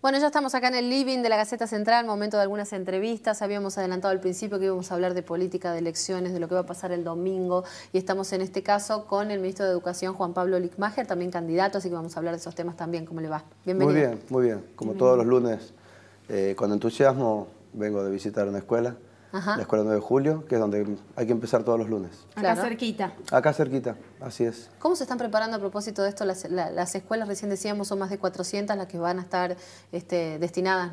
Bueno, ya estamos acá en el living de la Gaceta Central, momento de algunas entrevistas. Habíamos adelantado al principio que íbamos a hablar de política, de elecciones, de lo que va a pasar el domingo. Y estamos en este caso con el ministro de Educación, Juan Pablo Lickmacher, también candidato, así que vamos a hablar de esos temas también. ¿Cómo le va? Bienvenido. Muy bien, muy bien. Como todos los lunes, eh, con entusiasmo vengo de visitar una escuela la Escuela 9 de Julio, que es donde hay que empezar todos los lunes. Acá cerquita. Acá cerquita, así es. ¿Cómo se están preparando a propósito de esto? Las, escuelas, recién decíamos, son más de 400 las que van a estar este, destinadas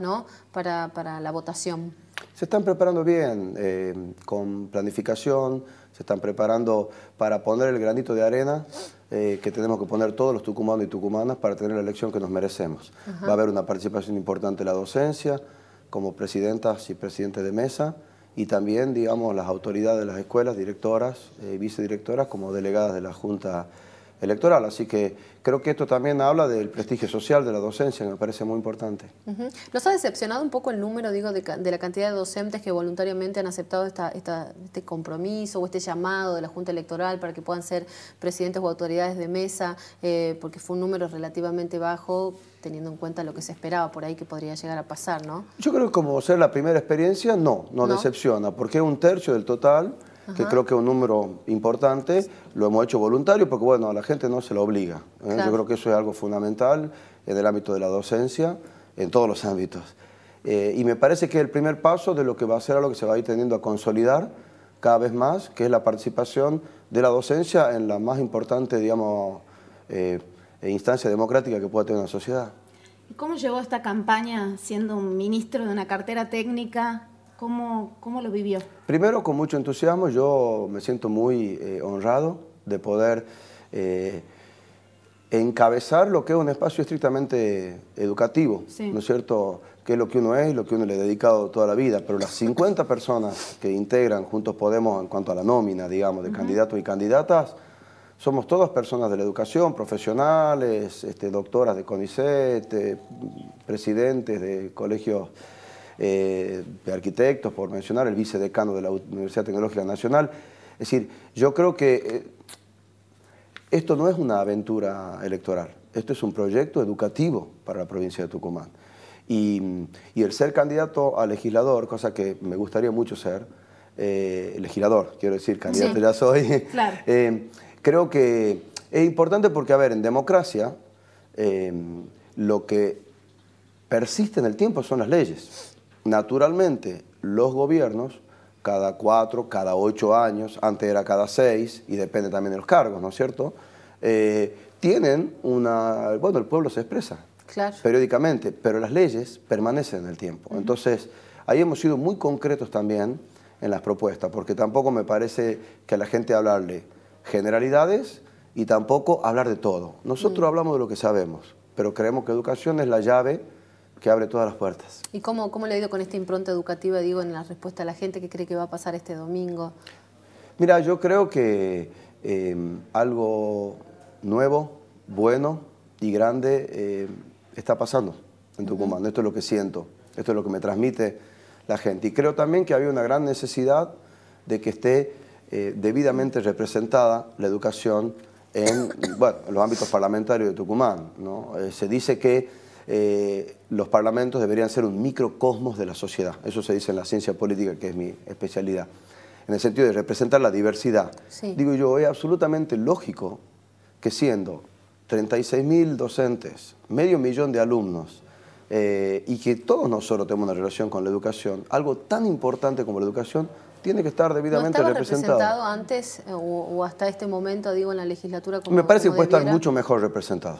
para, la votación. Se están preparando bien, eh, con planificación, se están preparando para poner el granito de arena eh, que tenemos que poner todos los tucumanos y tucumanas para tener la elección que nos merecemos. Va a haber una participación importante de la docencia, como presidentas y presidentes de mesa, y también, digamos, las autoridades de las escuelas, directoras, eh, vicedirectoras, como delegadas de la Junta electoral. Así que creo que esto también habla del prestigio social de la docencia, me parece muy importante. ¿Nos ha decepcionado un poco el número, digo, de, la cantidad de docentes que voluntariamente han aceptado esta, este compromiso o este llamado de la Junta Electoral para que puedan ser presidentes o autoridades de mesa? Eh, porque fue un número relativamente bajo teniendo en cuenta lo que se esperaba por ahí que podría llegar a pasar, ¿no? Yo creo que como ser la primera experiencia, no, no, ¿No? decepciona, porque un tercio del total que creo que es un número importante, lo hemos hecho voluntario porque, bueno, a la gente no se lo obliga. ¿eh? Yo creo que eso es algo fundamental en el ámbito de la docencia, en todos los ámbitos. Eh, y me parece que es el primer paso de lo que va a ser algo que se va a ir teniendo a consolidar cada vez más, que es la participación de la docencia en la más importante, digamos, eh, instancia democrática que pueda tener una sociedad. ¿Cómo llegó esta campaña siendo un ministro de una cartera técnica ¿Cómo, lo vivió? Primero, con mucho entusiasmo, yo me siento muy eh, honrado de poder eh, encabezar lo que es un espacio estrictamente educativo, ¿no es cierto? Que es lo que uno es y lo que uno le ha dedicado toda la vida, pero las 50 personas que integran Juntos Podemos en cuanto a la nómina, digamos, de candidatos y candidatas, somos todas personas de la educación, profesionales, este, doctoras de CONICET, eh, presidentes de colegios de eh, arquitectos, por mencionar, el vicedecano de la Universidad Tecnológica Nacional. Es decir, yo creo que eh, esto no es una aventura electoral, esto es un proyecto educativo para la provincia de Tucumán. Y, el ser candidato a legislador, cosa que me gustaría mucho ser, eh, legislador, quiero decir, candidato ya soy, creo que es importante porque, a ver, en democracia lo que persiste en el tiempo son las leyes. Naturalmente, los gobiernos, cada cuatro, cada ocho años, antes era cada seis, y depende también de los cargos, ¿no es cierto?, eh, tienen una... Bueno, el pueblo se expresa periódicamente, pero las leyes permanecen en el tiempo. Entonces, ahí hemos sido muy concretos también en las propuestas, porque tampoco me parece que a la gente hablarle generalidades y tampoco hablar de todo. Nosotros mm. hablamos de lo que sabemos, pero creemos que educación es la llave que abre todas las puertas. ¿Y cómo, cómo le ha ido con esta impronta educativa, digo, en la respuesta a la gente que cree que va a pasar este domingo? Mira, yo creo que em, algo nuevo, bueno y grande em, está pasando en Tucumán. Esto es lo que siento, esto es lo que me transmite la gente. Y creo también que había una gran necesidad de que esté eh, debidamente representada la educación en, los ámbitos parlamentarios de Tucumán. ¿no? Eh, se dice que eh, los parlamentos deberían ser un microcosmos de la sociedad. Eso se dice en la ciencia política, que es mi especialidad. En el sentido de representar la diversidad. Digo yo, es absolutamente lógico que siendo 36 mil docentes, medio millón de alumnos, eh, y que todos nosotros tenemos una relación con la educación, algo tan importante como la educación tiene que estar debidamente representado. estaba representado. representado antes eh, o, hasta este momento, digo, en la legislatura? Me parece que puede estar mucho mejor representado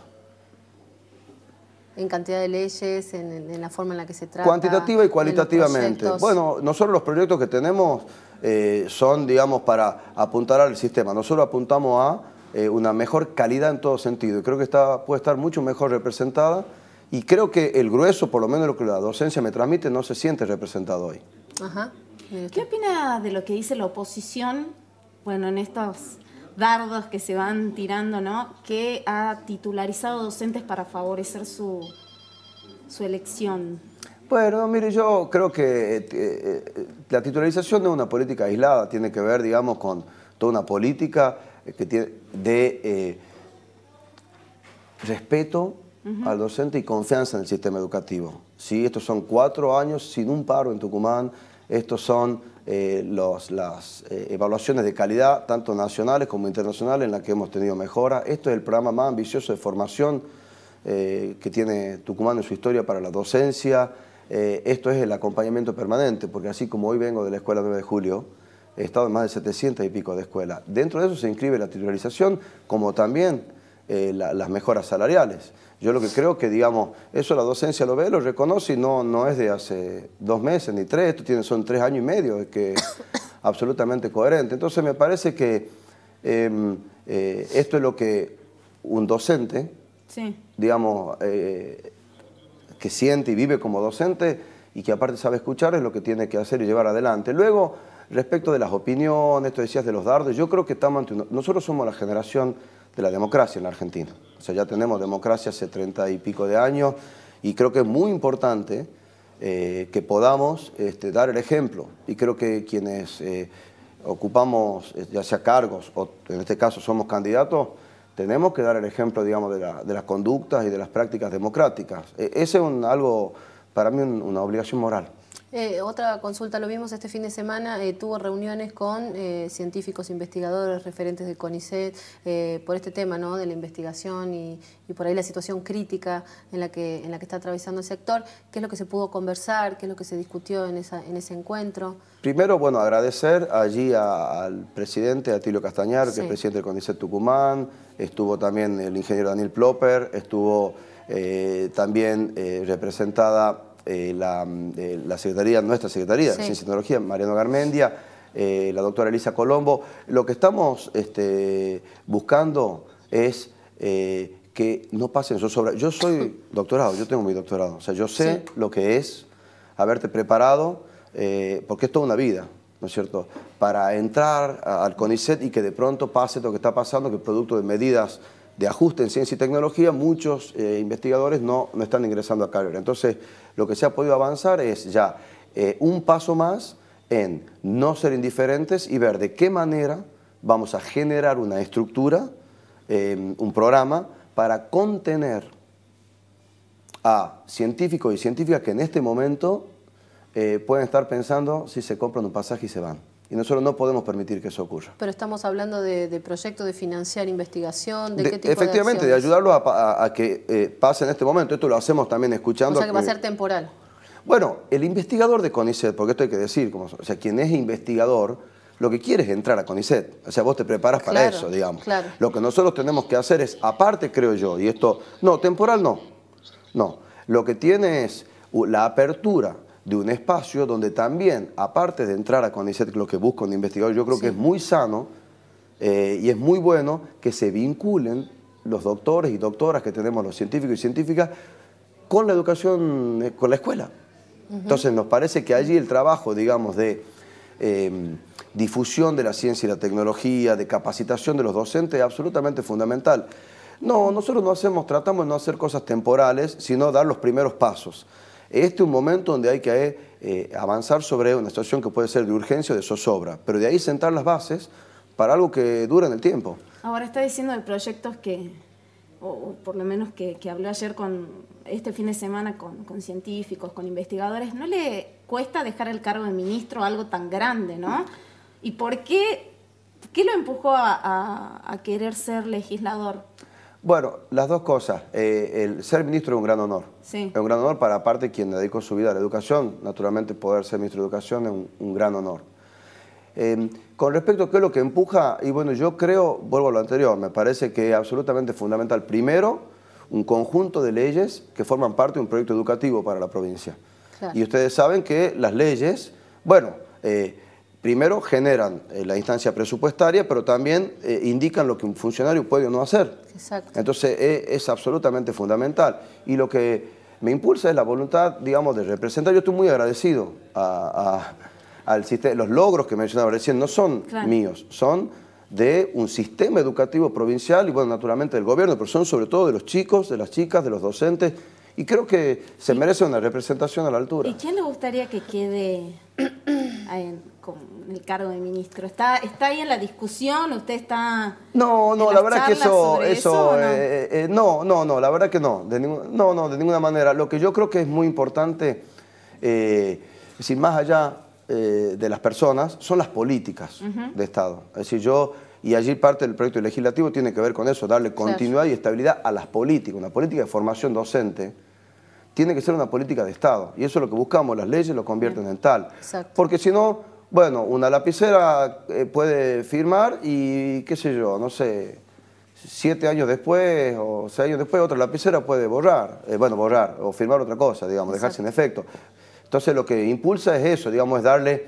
en cantidad de leyes, en, la forma en la que se trata. Cuantitativa y cualitativamente. Bueno, nosotros los proyectos que tenemos eh, son, digamos, para apuntar al sistema. Nosotros apuntamos a eh, una mejor calidad en todo sentido. Y creo que está, puede estar mucho mejor representada. Y creo que el grueso, por lo menos lo que la docencia me transmite, no se siente representado hoy. Ajá. ¿Qué opina de lo que dice la oposición? Bueno, en estos dardos que se van tirando, ¿no? Que ha titularizado docentes para favorecer su, su elección. Bueno, mire, yo creo que eh, eh, la titularización no es una política aislada, tiene que ver, digamos, con toda una política eh, que tiene de respeto al docente y confianza en el sistema educativo. ¿Sí? Estos son cuatro años sin un paro en Tucumán, estos son eh, las eh, evaluaciones de calidad, tanto nacionales como internacionales, en las que hemos tenido mejora. Esto es el programa más ambicioso de formación eh, que tiene Tucumán en su historia para la docencia. esto es el acompañamiento permanente, porque así como hoy vengo de la Escuela 9 de Julio, he estado en más de 700 y pico de escuelas. Dentro de eso se inscribe la titularización, como también las mejoras salariales. Yo lo que creo que, digamos, eso la docencia lo ve, lo reconoce y no, no es de hace dos meses ni tres, esto tiene, son tres años y medio, es que absolutamente coherente. Entonces me parece que em, eh, esto es lo que un docente, digamos, eh, que siente y vive como docente y que aparte sabe escuchar es lo que tiene que hacer y llevar adelante. Luego, respecto de las opiniones, tú decías de los dardos, yo creo que estamos ante... Nosotros somos la generación de la democracia en la Argentina. O sea, ya tenemos democracia hace treinta y pico de años y creo que es muy importante eh, que podamos este, dar el ejemplo. Y creo que quienes eh, ocupamos, eh, ya sea cargos o en este caso somos candidatos, tenemos que dar el ejemplo, digamos, de, las conductas y de las prácticas democráticas. E, ese es algo, para mí, una obligación moral. Eh, otra consulta, lo vimos este fin de semana, eh, tuvo reuniones con eh, científicos, investigadores, referentes del CONICET, por este tema ¿no? de la investigación y, por ahí la situación crítica en la, que, está atravesando el sector. ¿Qué es lo que se pudo conversar? ¿Qué es lo que se discutió en, ese encuentro? Primero, bueno, agradecer allí al presidente a Tilo Castañar, que es presidente del CONICET Tucumán, estuvo también el ingeniero Daniel Plopper, estuvo también representada eh, mm, eh, la, Secretaría, nuestra Secretaría de Ciencia y Tecnología, Mariano Garmendia, eh, la doctora Elisa Colombo. Lo que estamos este, buscando es que no pasen esos obras. Yo soy doctorado, yo tengo mi doctorado, o sea, yo sé lo que es haberte preparado, porque es toda una vida. ¿no es cierto?, para entrar al CONICET y que de pronto pase lo que está pasando, que producto de medidas de ajuste en ciencia y tecnología, muchos investigadores no, no están ingresando a carrera. Entonces, lo que se ha podido avanzar es ya eh, un paso más en no ser indiferentes y ver de qué manera vamos a generar una estructura, eh, un programa para contener a científicos y científicas que en este momento eh, pueden estar pensando si se compran un pasaje y se van. Y nosotros no podemos permitir que eso ocurra. Pero estamos hablando de, proyectos de financiar investigación, de, qué tipo Efectivamente, de, de Efectivamente, a, ayudarlo a, que eh, pase en este momento. Esto lo hacemos también escuchando. O sea que va a ser temporal. Bueno, el investigador de CONICET, porque esto hay que decir, o sea, quien es investigador, lo que quiere es entrar a CONICET. O sea, vos te preparas para eso, digamos. Lo que nosotros tenemos que hacer es, aparte, creo yo, y esto, no, temporal no. No. Lo que tiene es la apertura de un espacio donde también, aparte de entrar a CONICET, lo que busco un investigador, yo creo que es muy sano eh, y es muy bueno que se vinculen los doctores y doctoras que tenemos, los científicos y científicas, con la educación, eh, con la escuela. Entonces nos parece que allí el trabajo, digamos, de em, difusión de la ciencia y la tecnología, de capacitación de los docentes, es absolutamente fundamental. No, nosotros no hacemos, tratamos de no hacer cosas temporales, sino dar los primeros pasos. Este es un momento donde hay que eh, avanzar sobre una situación que puede ser de urgencia o de zozobra, pero de ahí sentar las bases para algo que dura en el tiempo. Ahora está diciendo de proyectos que, o por lo menos que, habló ayer con este fin de semana con, científicos, con investigadores, ¿no le cuesta dejar el cargo de ministro algo tan grande, no? ¿Y por qué, qué lo empujó a querer ser legislador? Bueno, las dos cosas. Eh, el ser ministro es un gran honor. Sí. Es un gran honor para, aparte, quien dedicó su vida a la educación. Naturalmente, poder ser ministro de Educación es un, gran honor. Em, con respecto a qué es lo que empuja, y bueno, yo creo, vuelvo a lo anterior, me parece que es absolutamente fundamental, primero, un conjunto de leyes que forman parte de un proyecto educativo para la provincia. Y ustedes saben que las leyes, bueno, eh, primero generan eh, la instancia presupuestaria, pero también eh, indican lo que un funcionario puede o no hacer. Exacto. Entonces e, es, absolutamente fundamental. Y lo que me impulsa es la voluntad, digamos, de representar. Yo estoy muy agradecido a, al sistema. Los logros que mencionaba recién no son míos, son de un sistema educativo provincial y, bueno, naturalmente del gobierno, pero son sobre todo de los chicos, de las chicas, de los docentes. Y creo que se merece una representación a la altura. ¿Y quién le gustaría que quede con el cargo de ministro? ¿Está, está ahí en la discusión? ¿Usted está.? No, no, la verdad que eso. eso, eh, eh, no? no? no, la verdad que no. no, no, de ninguna manera. Lo que yo creo que es muy importante, eh, es más allá de las personas, son las políticas de Estado. Es decir, yo. Y allí parte del proyecto legislativo tiene que ver con eso, darle continuidad y estabilidad a las políticas. Una política de formación docente, tiene que ser una política de Estado. Y eso es lo que buscamos, las leyes lo convierten en tal. Porque si no, bueno, una lapicera eh, puede firmar y qué sé yo, no sé, siete años después o seis años después otra lapicera puede borrar, eh, bueno, borrar o firmar otra cosa, digamos, dejarse sin efecto. Entonces lo que impulsa es eso, digamos, es darle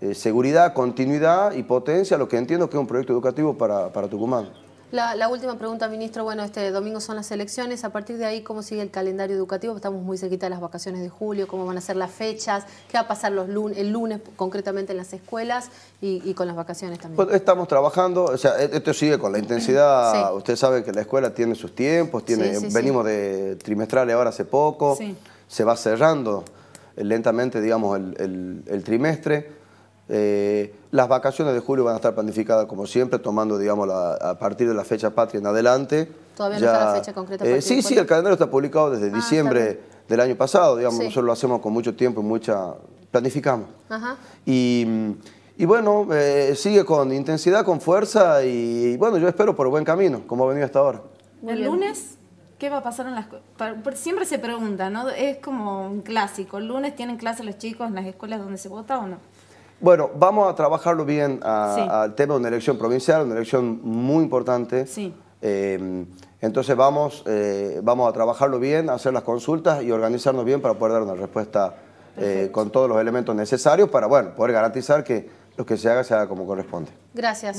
eh, seguridad, continuidad y potencia a lo que entiendo que es un proyecto educativo para, para Tucumán. La, última pregunta, ministro. Bueno, este domingo son las elecciones. A partir de ahí, ¿cómo sigue el calendario educativo? Estamos muy cerquita de las vacaciones de julio. ¿Cómo van a ser las fechas? ¿Qué va a pasar los lunes, el lunes concretamente en las escuelas y, con las vacaciones también? estamos trabajando. O sea, e-, esto sigue con la intensidad. Usted sabe que la escuela tiene sus tiempos. Venimos de trimestrales ahora hace poco. Se va cerrando lentamente, digamos, el trimestre eh, las vacaciones de julio van a estar planificadas como siempre, tomando, digamos, a partir de la fecha patria en adelante. ¿Todavía no está la fecha concreta? Eh, sí, sí, el calendario está publicado desde ah, diciembre del año pasado, digamos, nosotros lo hacemos con mucho tiempo y mucha... planificamos. Y, bueno, eh, sigue con intensidad, con fuerza y, bueno, yo espero por buen camino, como ha venido hasta ahora. ¿El lunes? ¿Qué va a pasar en las Siempre se pregunta, ¿no? Es como un clásico. ¿El lunes tienen clase los chicos en las escuelas donde se vota o no? Bueno, vamos a trabajarlo bien al tema de una elección provincial, una elección muy importante. Sí. Eh, entonces vamos, eh, vamos a trabajarlo bien, hacer las consultas y organizarnos bien para poder dar una respuesta eh, con todos los elementos necesarios para bueno, poder garantizar que lo que se haga se haga como corresponde. Gracias.